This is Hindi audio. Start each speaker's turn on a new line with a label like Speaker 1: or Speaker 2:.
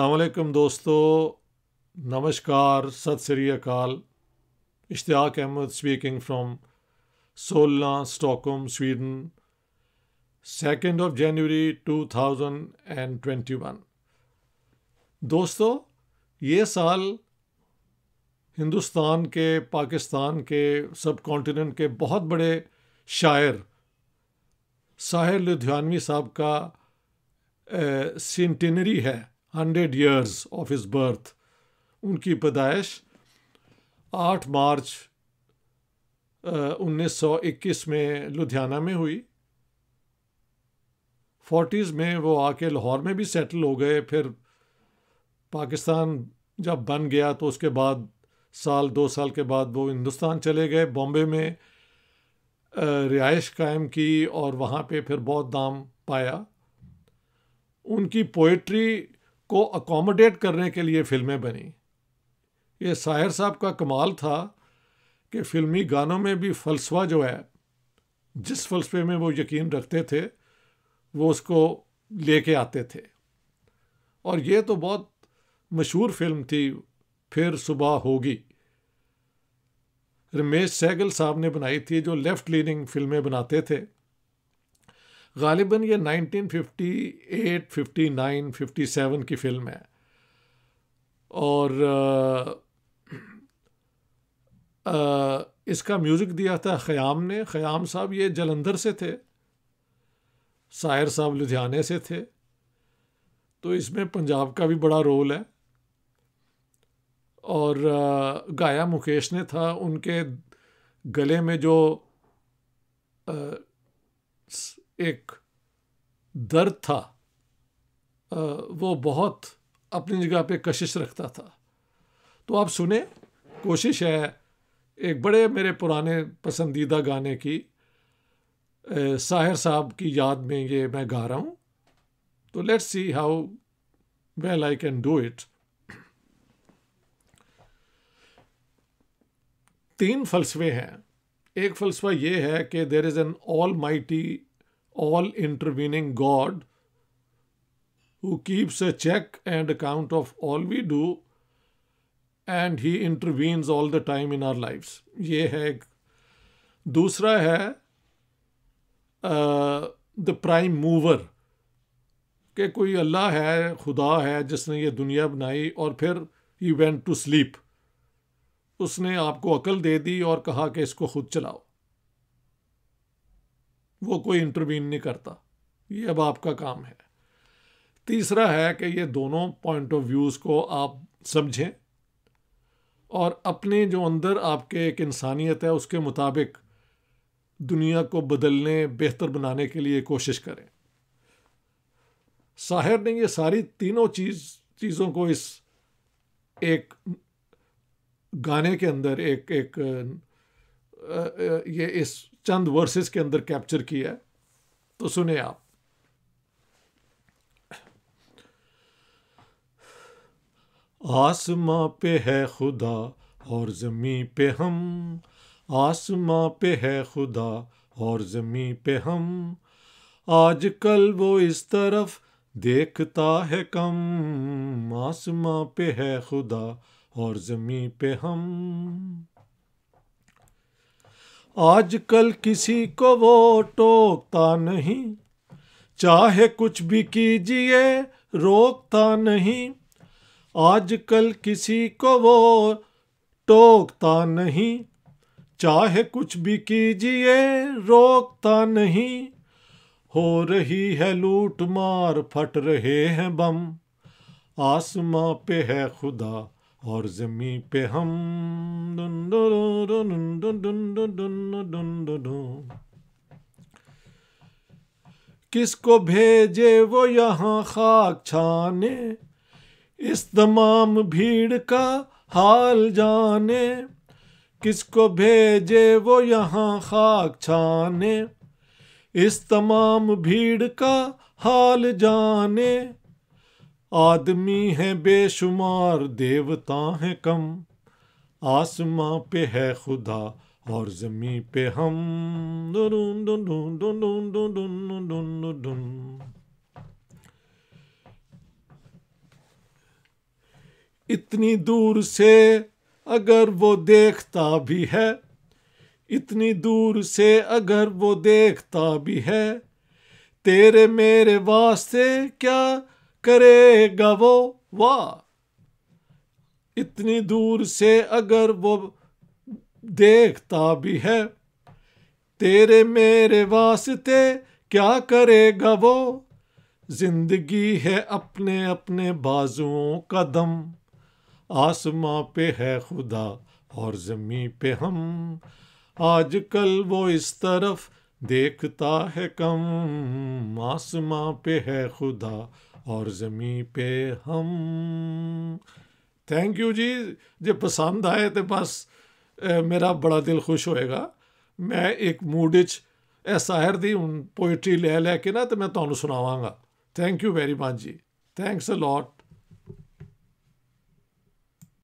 Speaker 1: असलकम दोस्तों नमस्कार सत श्री अकाल Ishtiaq Ahmed speaking from Solna Stockholm Sweden second of January two thousand and twenty one दोस्तों ये साल हिंदुस्तान के पाकिस्तान के सब कॉन्टिनेंट के बहुत बड़े शायर साहिर लुधियानवी साहब का सेंटिनरी है hundred years of his birth उनकी पैदाइश आठ मार्च उन्नीस सौ इक्कीस में लुधियाना में हुई फोर्टीज़ में वो आके लाहौर में भी सेटल हो गए फिर पाकिस्तान जब बन गया तो उसके बाद साल दो साल के बाद वो हिंदुस्तान चले गए बॉम्बे में रिहाइश कायम की और वहाँ पे फिर बहुत दाम पाया उनकी पोइट्री को अकोमोडेट करने के लिए फिल्में बनी ये साहिर साहब का कमाल था कि फिल्मी गानों में भी फलसफा जो है जिस फलसफे में वो यकीन रखते थे वो उसको लेके आते थे और ये तो बहुत मशहूर फिल्म थी फिर सुबह होगी रमेश सहगल साहब ने बनाई थी जो लेफ़्ट लीनिंग फिल्में बनाते थे गालिबा ये 1958, 59, 57 की फिल्म है और आ, आ, इसका म्यूज़िक दिया था ख़याम ने ख़याम साहब ये जलंधर से थे शायर साहब लुधियाने से थे तो इसमें पंजाब का भी बड़ा रोल है और गाया मुकेश ने था उनके गले में जो एक दर्द था वो बहुत अपनी जगह पे कशिश रखता था तो आप सुने कोशिश है एक बड़े मेरे पुराने पसंदीदा गाने की साहिर साहब की याद में ये मैं गा रहा हूँ तो let's see how well I can do it तीन फलसफे हैं एक फलसफा ये है कि there is an almighty all intervening God who keeps a check and account of all we do and he intervenes all the time in our lives. ये है दूसरा है द प्राइम मूवर कि कोई अल्लाह है खुदा है जिसने ये दुनिया बनाई और फिर ही वेंट टू स्लीप उसने आपको अकल दे दी और कहा कि इसको खुद चलाओ वो कोई इंटरवीन नहीं करता ये अब आपका काम है तीसरा है कि ये दोनों पॉइंट ऑफ व्यूज़ को आप समझें और अपने जो अंदर आपके एक इंसानियत है उसके मुताबिक दुनिया को बदलने बेहतर बनाने के लिए कोशिश करें साहिर ने ये सारी तीनों चीज़ चीज़ों को इस एक गाने के अंदर एक एक ये इस चंद वर्सेस के अंदर कैप्चर किया है तो सुने आप आसमां पे है खुदा और ज़मी पे हम आसमां पे है खुदा और ज़मी पे हम आजकल वो इस तरफ देखता है कम आसमां पे है खुदा और ज़मी पे हम आजकल किसी को वो टोकता नहीं चाहे कुछ भी कीजिए रोकता नहीं आजकल किसी को वो टोकता नहीं चाहे कुछ भी कीजिए रोकता नहीं हो रही है लूट मार फट रहे हैं बम आसमां पे है खुदा और जमी पे हम दुन किसको भेजे वो यहाँ खाक छाने इस तमाम भीड़ का हाल जाने किसको भेजे वो यहाँ खाक छाने इस तमाम भीड़ का हाल जाने आदमी हैं बेशुमार देवता हैं कम आसमां पे है खुदा और जमी पे हम दुन दुन दुन दुन दुन दुन दुन दुन दुन इतनी दूर से अगर वो देखता भी है इतनी दूर से अगर वो देखता भी है तेरे मेरे वास्ते क्या करेगा वो वाह इतनी दूर से अगर वो देखता भी है तेरे मेरे वास्ते क्या करेगा वो जिंदगी है अपने अपने बाजुओं का दम आसमां पे है खुदा और जमी पे हम आजकल वो इस तरफ देखता है कम आसमां पे है खुदा और जमी पे हम ਥੈਂਕ ਯੂ ਜੀ ਜੇ ਪਸੰਦ ਆਏ ਤੇ ਬਸ ਮੇਰਾ ਬੜਾ ਦਿਲ ਖੁਸ਼ ਹੋਏਗਾ ਮੈਂ ਇੱਕ ਮੂਡ ਵਿੱਚ ਇਹ ਸ਼ਾਇਰ ਦੀ ਪੋਇਟਰੀ ਲੈ ਲੈ ਕੇ ਨਾ ਤੇ ਮੈਂ ਤੁਹਾਨੂੰ ਸੁਣਾਵਾਂਗਾ ਥੈਂਕ ਯੂ ਵੈਰੀ ਮਚ ਜੀ ਥੈਂਕਸ ਅ ਲੋਟ